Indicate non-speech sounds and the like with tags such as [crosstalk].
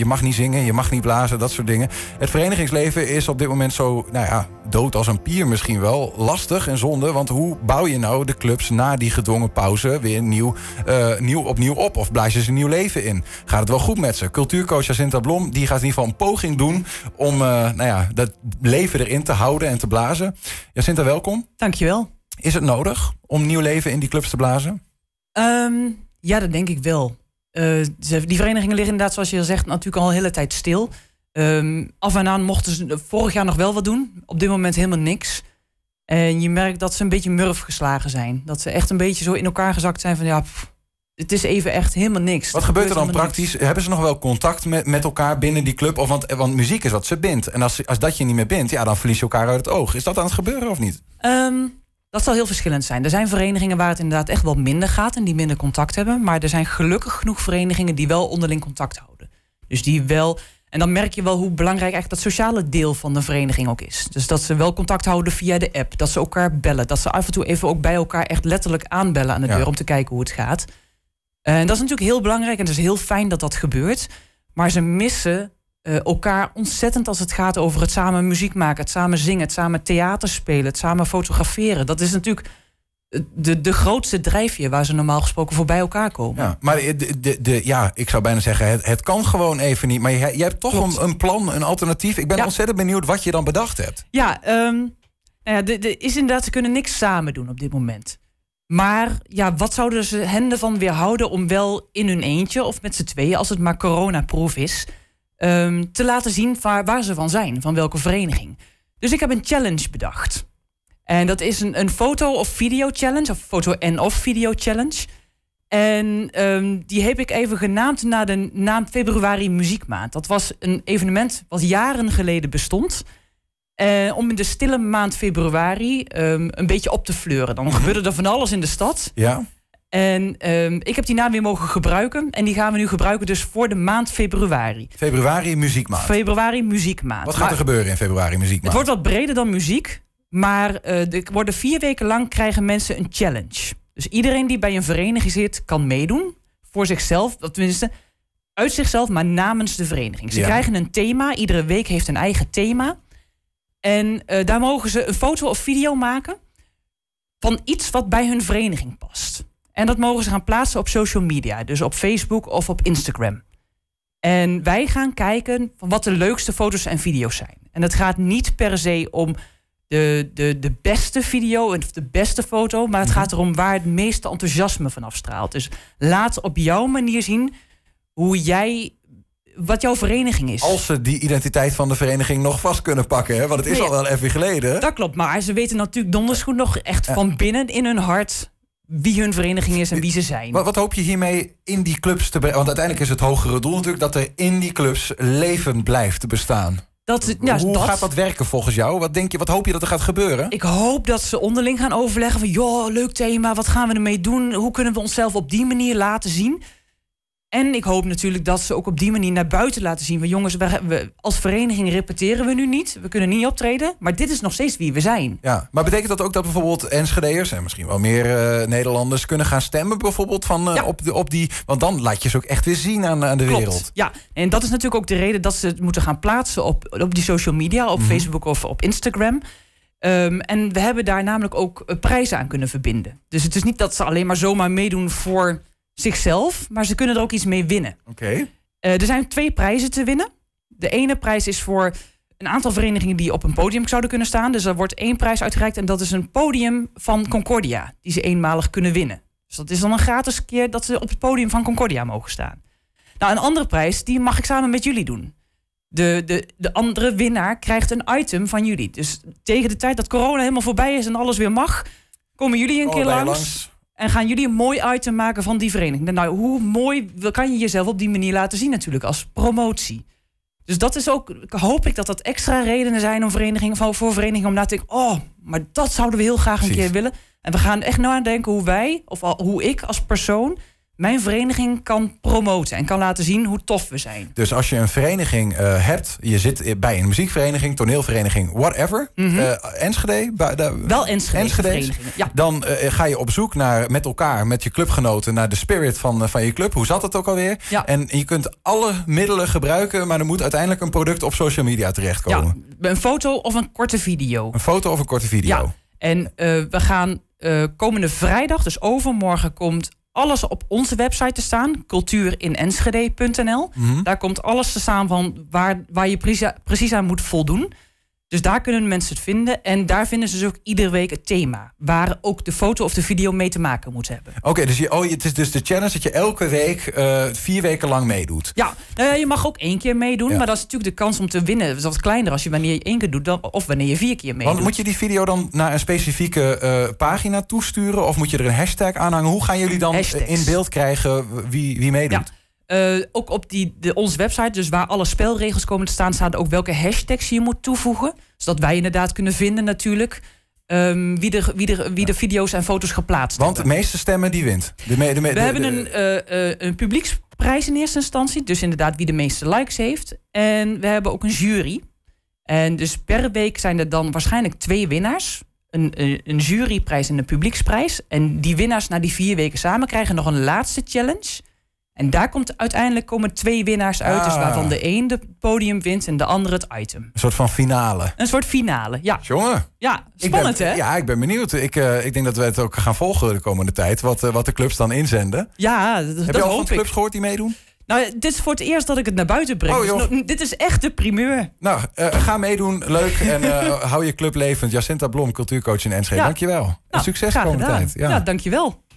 je mag niet zingen, je mag niet blazen, dat soort dingen. Het verenigingsleven is op dit moment zo, nou ja, dood als een pier misschien wel. Lastig en zonde, want hoe bouw je nou de clubs na die gedwongen pauze weer nieuw, eh, nieuw opnieuw op? Of blaas je ze nieuw leven in? Gaat het wel goed met ze? Cultuurcoach Jacinta Blom die gaat in ieder geval een poging doen om eh, nou ja, dat leven erin te houden en te blazen. Jacinta, welkom. Dankjewel. Is het nodig om nieuw leven in die clubs te blazen? Ehm, ja, dat denk ik wel. Eh, die verenigingen liggen inderdaad, zoals je al zegt, natuurlijk al een hele tijd stil. Ehm, af en aan mochten ze vorig jaar nog wel wat doen. Op dit moment helemaal niks. En je merkt dat ze een beetje murf geslagen zijn. Dat ze echt een beetje zo in elkaar gezakt zijn van ja, het is even echt helemaal niks. Wat gebeurt er dan praktisch? Hebben ze nog wel contact met, met elkaar binnen die club? Of, want, eh, want muziek is wat ze bindt. En als, als dat je niet meer bindt, ja, dan verlies je elkaar uit het oog. Is dat aan het gebeuren of niet? Ehm, dat zal heel verschillend zijn. Er zijn verenigingen waar het inderdaad echt wel minder gaat en die minder contact hebben. Maar er zijn gelukkig genoeg verenigingen die wel onderling contact houden. Dus die wel. En dan merk je wel hoe belangrijk eigenlijk dat sociale deel van de vereniging ook is. Dus dat ze wel contact houden via de app. Dat ze elkaar bellen. Dat ze af en toe even ook bij elkaar echt letterlijk aanbellen aan de deur om te kijken hoe het gaat. En dat is natuurlijk heel belangrijk en het is heel fijn dat dat gebeurt. Maar ze missen eh, elkaar ontzettend als het gaat over het samen muziek maken, het samen zingen, het samen theater spelen, het samen fotograferen. Dat is natuurlijk eh, de, de grootste drijfje waar ze normaal gesproken voor bij elkaar komen. Ja, maar de, de, ja, ik zou bijna zeggen, het, kan gewoon even niet. Maar je hebt toch een, plan, een alternatief. Ik ben ontzettend benieuwd wat je dan bedacht hebt. Ja, um, ja is inderdaad, ze kunnen niks samen doen op dit moment. Maar ja, wat zouden ze hen ervan weerhouden om wel in hun eentje of met z'n tweeën, als het maar coronaproof is, Ehm, te laten zien waar, waar ze van zijn, van welke vereniging. Dus ik heb een challenge bedacht. En dat is een, een foto- of video-challenge, of foto- en of video-challenge. En ehm, die heb ik even genaamd naar de naam Februari Muziekmaand. Dat was een evenement wat jaren geleden bestond. Eh, om in de stille maand februari ehm, een beetje op te fleuren. Dan mhm. gebeurde er van alles in de stad. Ja. En ehm, ik heb die naam weer mogen gebruiken. En die gaan we nu gebruiken dus voor de maand februari. Februari muziekmaand. Februari muziekmaand. Wat gaat er gebeuren in februari muziekmaand? Het wordt wat breder dan muziek. Maar uh, eh, er worden vier weken lang krijgen mensen een challenge. Dus iedereen die bij een vereniging zit, kan meedoen. Voor zichzelf, tenminste uit zichzelf, maar namens de vereniging. Ze krijgen een thema. Iedere week heeft een eigen thema. En eh, daar mogen ze een foto of video maken van iets wat bij hun vereniging past. En dat mogen ze gaan plaatsen op social media, dus op Facebook of op Instagram. En wij gaan kijken wat de leukste foto's en video's zijn. En het gaat niet per se om de, de, de beste video of de beste foto, maar het mhm. gaat erom waar het meeste enthousiasme vanaf straalt. Dus laat op jouw manier zien hoe jij wat jouw vereniging is. Als ze die identiteit van de vereniging nog vast kunnen pakken, hè? want het is al wel even geleden. Dat klopt, maar ze weten natuurlijk dondersgoed nog echt van binnen in hun hart wie hun vereniging is en wie ze zijn. Wat, wat hoop je hiermee in die clubs te brengen? Want uiteindelijk is het hogere doel natuurlijk dat er in die clubs leven blijft bestaan. Dat, ja, Hoe gaat dat werken volgens jou? Wat, denk je, wat hoop je dat er gaat gebeuren? Ik hoop dat ze onderling gaan overleggen van... joh, leuk thema, wat gaan we ermee doen? Hoe kunnen we onszelf op die manier laten zien? En ik hoop natuurlijk dat ze ook op die manier naar buiten laten zien. van jongens, we, als vereniging repeteren we nu niet. We kunnen niet optreden. Maar dit is nog steeds wie we zijn. Ja, maar betekent dat ook dat bijvoorbeeld Enschedeers en misschien wel meer eh, Nederlanders kunnen gaan stemmen? Bijvoorbeeld van, eh, op, de, op die. Want dan laat je ze ook echt weer zien aan, aan de Klopt, wereld. Ja, en dat is natuurlijk ook de reden dat ze het moeten gaan plaatsen op, op die social media, op mhm. Facebook of op Instagram. Ehm, en we hebben daar namelijk ook eh, prijzen aan kunnen verbinden. Dus het is niet dat ze alleen maar zomaar meedoen voor zichzelf, maar ze kunnen er ook iets mee winnen. Oké. Eh, er zijn twee prijzen te winnen. De ene prijs is voor een aantal verenigingen die op een podium zouden kunnen staan. Dus er wordt één prijs uitgereikt en dat is een podium van Concordia, die ze eenmalig kunnen winnen. Dus dat is dan een gratis keer dat ze op het podium van Concordia mogen staan. Nou, een andere prijs, die mag ik samen met jullie doen. De, de, de andere winnaar krijgt een item van jullie. Dus tegen de tijd dat corona helemaal voorbij is en alles weer mag, komen jullie een oh, keer langs. En gaan jullie een mooi item maken van die vereniging. Nou, hoe mooi kan je jezelf op die manier laten zien natuurlijk als promotie. Dus dat is ook, hoop ik dat dat extra redenen zijn om verenigingen, voor verenigingen om na te denken, oh, maar dat zouden we heel graag een keer willen. En we gaan echt nadenken hoe wij, of hoe ik als persoon, mijn vereniging kan promoten en kan laten zien hoe tof we zijn. Dus als je een vereniging eh, hebt, je zit bij een muziekvereniging, toneelvereniging, whatever, mm -hmm. Enschede, de, wel Enschede, ja. dan eh, ga je op zoek naar met elkaar, met je clubgenoten, naar de spirit van, van je club. Hoe zat het ook alweer? En je kunt alle middelen gebruiken, maar er moet uiteindelijk een product op social media terechtkomen. Ja, een foto of een korte video. Een foto of een korte video. Ja. En we gaan komende vrijdag, dus overmorgen, komt alles op onze website te staan, cultuurinenschede.nl. Mhm. Daar komt alles te staan van waar, waar je precies aan moet voldoen. Dus daar kunnen mensen het vinden. En daar vinden ze dus ook iedere week het thema. Waar ook de foto of de video mee te maken moet hebben. Oké, dus je, oh, het is dus de challenge dat je elke week eh, vier weken lang meedoet. Ja, nou eh, ja, je mag ook één keer meedoen. Maar dat is natuurlijk de kans om te winnen. Dat is wat kleiner als je wanneer je één keer doet. Dan, of wanneer je vier keer meedoet. Want moet je die video dan naar een specifieke uh, pagina toesturen? Of moet je er een hashtag aan hangen? Hoe gaan jullie dan in beeld krijgen wie, wie meedoet? Eh, ook op die, de, onze website, dus waar alle spelregels komen te staan, staan ook welke hashtags je moet toevoegen. Zodat wij inderdaad kunnen vinden natuurlijk. Ehm, wie, de, wie, de, wie de video's en foto's geplaatst Want de meeste stemmen die wint. We hebben een, uh, een publieksprijs in eerste instantie. Dus inderdaad wie de meeste likes heeft. En we hebben ook een jury. En dus per week zijn er dan waarschijnlijk twee winnaars. Een, een, juryprijs en een publieksprijs. En die winnaars na die vier weken samen krijgen nog een laatste challenge. En daar komt uiteindelijk komen twee winnaars uit. Dus ah. waarvan de een de podium wint en de ander het item. Een soort van finale. Een soort finale, ja. Jongen. Ja, spannend hè? Ja, ik ben benieuwd. Ik, eh, ik denk dat we het ook gaan volgen de komende tijd. Wat, eh, wat de clubs dan inzenden. Ja, dat, Heb je al van clubs gehoord die meedoen? Nou, dit is voor het eerst dat ik het naar buiten breng. Oh, dus dit is echt de primeur. Nou, eh, ga meedoen. Leuk. En [laughs] hou je club levend. Jacinta Blom, cultuurcoach in Enschede. Ja. Dankjewel. wel. Nou, succes komende gedaan. tijd. Ja. ja, dankjewel.